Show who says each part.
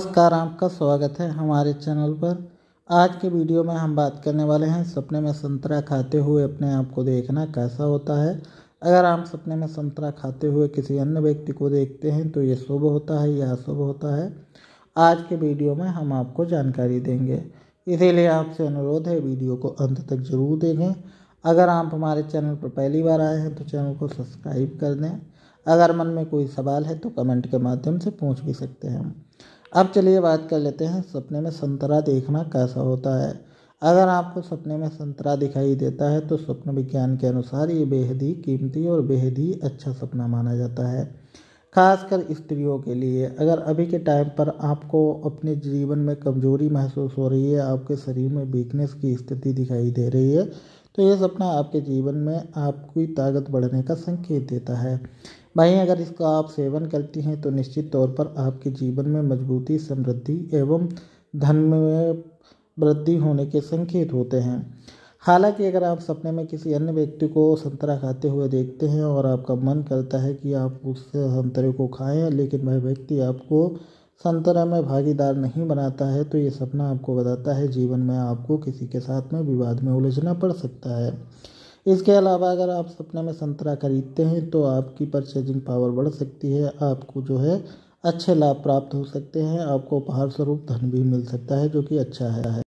Speaker 1: नमस्कार आपका स्वागत है हमारे चैनल पर आज के वीडियो में हम बात करने वाले हैं सपने में संतरा खाते हुए अपने आप को देखना कैसा होता है अगर आप सपने में संतरा खाते हुए किसी अन्य व्यक्ति को देखते हैं तो ये शुभ होता है या अशुभ होता है आज के वीडियो में हम आपको जानकारी देंगे इसीलिए आपसे अनुरोध है वीडियो को अंत तक जरूर देखें अगर आप हमारे चैनल पर पहली बार आए हैं तो चैनल को सब्सक्राइब कर दें अगर मन में कोई सवाल है तो कमेंट के माध्यम से पूछ भी सकते हैं अब चलिए बात कर लेते हैं सपने में संतरा देखना कैसा होता है अगर आपको सपने में संतरा दिखाई देता है तो स्वप्न विज्ञान के अनुसार ये बेहद ही कीमती और बेहद ही अच्छा सपना माना जाता है खासकर स्त्रियों के लिए अगर अभी के टाइम पर आपको अपने जीवन में कमजोरी महसूस हो रही है आपके शरीर में वीकनेस की स्थिति दिखाई दे रही है तो ये सपना आपके जीवन में आपकी ताकत बढ़ने का संकेत देता है वहीं अगर इसका आप सेवन करती हैं तो निश्चित तौर पर आपके जीवन में मजबूती समृद्धि एवं धन में वृद्धि होने के संकेत होते हैं हालांकि अगर आप सपने में किसी अन्य व्यक्ति को संतरा खाते हुए देखते हैं और आपका मन करता है कि आप उस संतरे को खाएं लेकिन वह व्यक्ति आपको संतरा में भागीदार नहीं बनाता है तो ये सपना आपको बताता है जीवन में आपको किसी के साथ में विवाद में उलझना पड़ सकता है इसके अलावा अगर आप सपने में संतरा खरीदते हैं तो आपकी परचेजिंग पावर बढ़ सकती है आपको जो है अच्छे लाभ प्राप्त हो सकते हैं आपको उपहार स्वरूप धन भी मिल सकता है जो कि अच्छा है